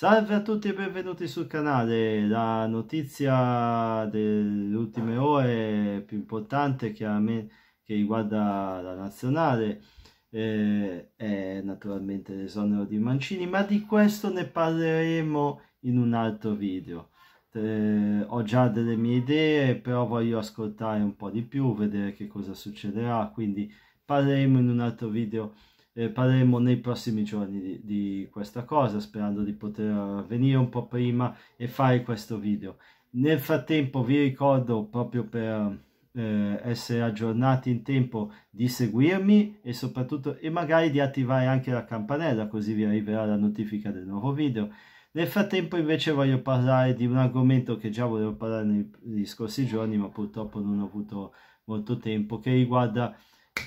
Salve a tutti e benvenuti sul canale, la notizia delle ultime ore più importante chiaramente che riguarda la nazionale eh, è naturalmente l'esonero di Mancini, ma di questo ne parleremo in un altro video. Eh, ho già delle mie idee, però voglio ascoltare un po' di più, vedere che cosa succederà, quindi parleremo in un altro video eh, parleremo nei prossimi giorni di, di, questa cosa sperando di poter eh, venire un po' prima e fare questo video nel frattempo vi ricordo proprio per eh, essere aggiornati in tempo di seguirmi e soprattutto e magari di attivare anche la campanella così vi arriverà la notifica del nuovo video nel frattempo invece voglio parlare di un argomento che già volevo parlare negli scorsi giorni ma purtroppo non ho avuto molto tempo che riguarda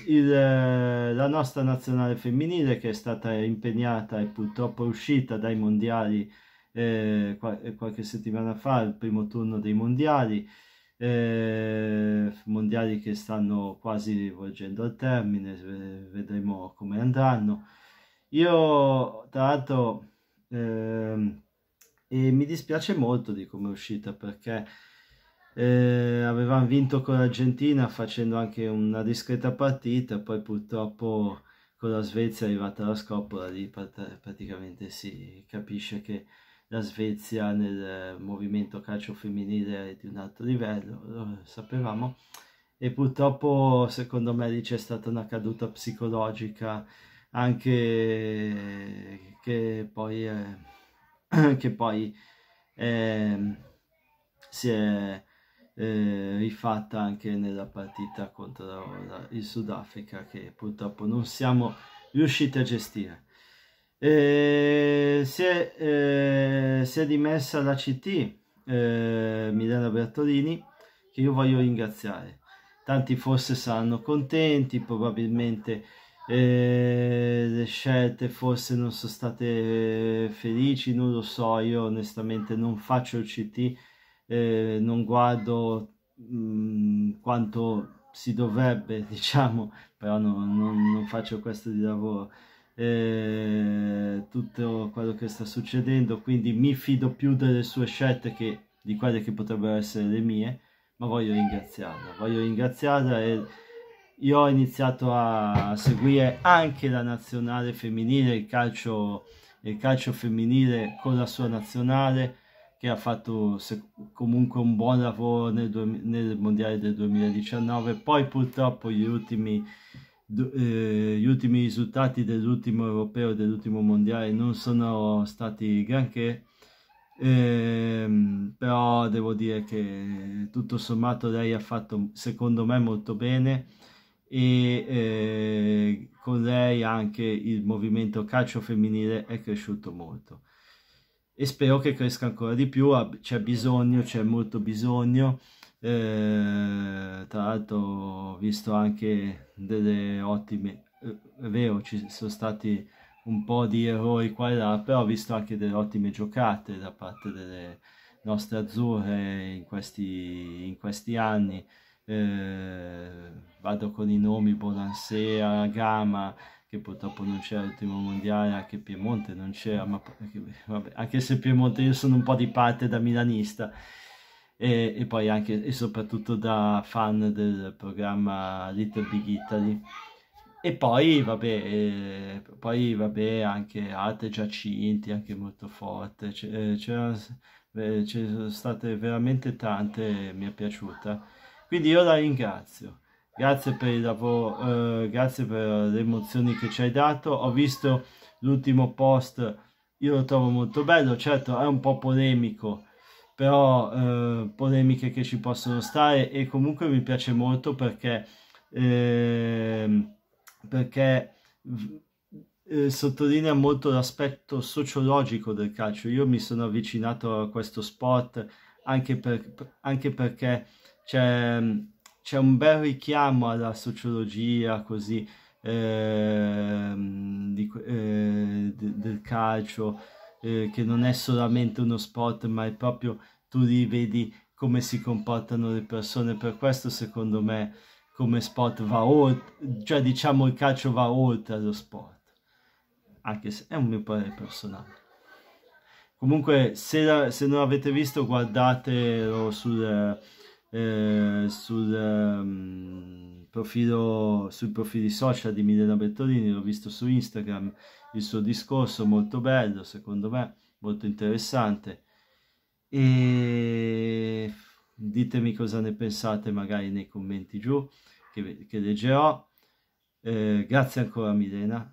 il, eh, la nostra nazionale femminile che è stata impegnata e purtroppo è uscita dai mondiali eh, eh, qualche settimana fa, il primo turno dei mondiali, eh, mondiali che stanno quasi volgendo al termine, vedremo come andranno. Io tra l'altro eh, mi dispiace molto di come è uscita perché eh, avevamo vinto con l'Argentina facendo anche una discreta partita, poi purtroppo con la Svezia è arrivata la scoppola, lì praticamente si capisce che la Svezia nel movimento calcio femminile è di un alto livello, lo sapevamo, e purtroppo secondo me lì c'è stata una caduta psicologica anche che poi, eh, che poi eh, si è eh, rifatta anche nella partita contro il Sudafrica che purtroppo non siamo riusciti a gestire. Eh, si, è, eh, si, è, dimessa la CT eh, Milena Bertolini che io voglio ringraziare. Tanti forse saranno contenti, probabilmente eh, le scelte forse non sono state felici, non lo so, io onestamente non faccio il CT eh, non guardo mh, mm, quanto si dovrebbe, diciamo, però no, non, non faccio questo di lavoro. Eh, tutto quello che sta succedendo, quindi mi fido più delle sue scelte che di quelle che potrebbero essere le mie, ma voglio ringraziarla, voglio ringraziarla e io ho iniziato a seguire anche la nazionale femminile, il calcio, il calcio femminile con la sua nazionale, che ha fatto comunque un buon lavoro nel, nel mondiale del 2019 poi purtroppo gli ultimi eh, gli ultimi risultati dell'ultimo europeo e dell'ultimo mondiale non sono stati granché eh, però devo dire che tutto sommato lei ha fatto secondo me molto bene e eh, con lei anche il movimento calcio femminile è cresciuto molto e spero che cresca ancora di più, c'è bisogno, c'è molto bisogno. Eh, tra l'altro ho visto anche delle ottime, eh, è vero ci sono stati un po' di errori qua e là, però ho visto anche delle ottime giocate da parte delle nostre azzurre in questi, in questi anni. Eh, vado con i nomi Bonansea, Gama, che purtroppo non c'era l'ultimo mondiale, anche Piemonte non c'era, ma vabbè, anche se Piemonte io sono un po' di parte da milanista e, e poi anche e soprattutto da fan del programma Little Big Italy. E poi, vabbè, eh, poi, vabbè anche Arte Giacinti, anche molto forte, eh, c'erano eh, state veramente tante, mi è piaciuta. Quindi io la ringrazio grazie per il lavoro, eh, grazie per le emozioni che ci hai dato. Ho visto l'ultimo post, io lo trovo molto bello, certo è un po' polemico, però eh, polemiche che ci possono stare e comunque mi piace molto perché, ehm, eh, perché sottolinea molto l'aspetto sociologico del calcio. Io mi sono avvicinato a questo sport anche, per, anche perché c'è c'è un bel richiamo alla sociologia così eh, di, eh, de, del calcio eh, che non è solamente uno sport ma è proprio tu li vedi come si comportano le persone per questo secondo me come sport va oltre cioè diciamo il calcio va oltre allo sport anche se è un mio parere personale comunque se, la, se non l'avete visto guardatelo sul eh, sul, um, profilo, sui profili social di Milena Bertolini, l'ho visto su Instagram, il suo discorso molto bello, secondo me, molto interessante. E ditemi cosa ne pensate magari nei commenti giù che, che leggerò. Eh, grazie ancora Milena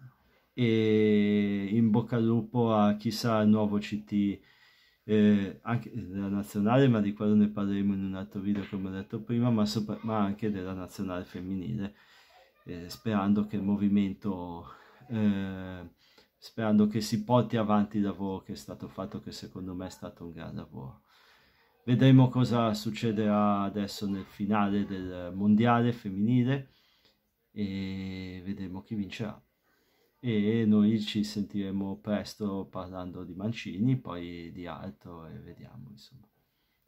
e in bocca al lupo a chissà il nuovo CT eh, anche della nazionale, ma di quello ne parleremo in un altro video come ho detto prima, ma, sopra, ma anche della nazionale femminile, eh, sperando che il movimento, eh, sperando che si porti avanti il lavoro che è stato fatto, che secondo me è stato un gran lavoro. Vedremo cosa succederà adesso nel finale del mondiale femminile e vedremo chi vincerà e noi ci sentiremo presto parlando di Mancini, poi di altro e vediamo insomma.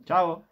Ciao!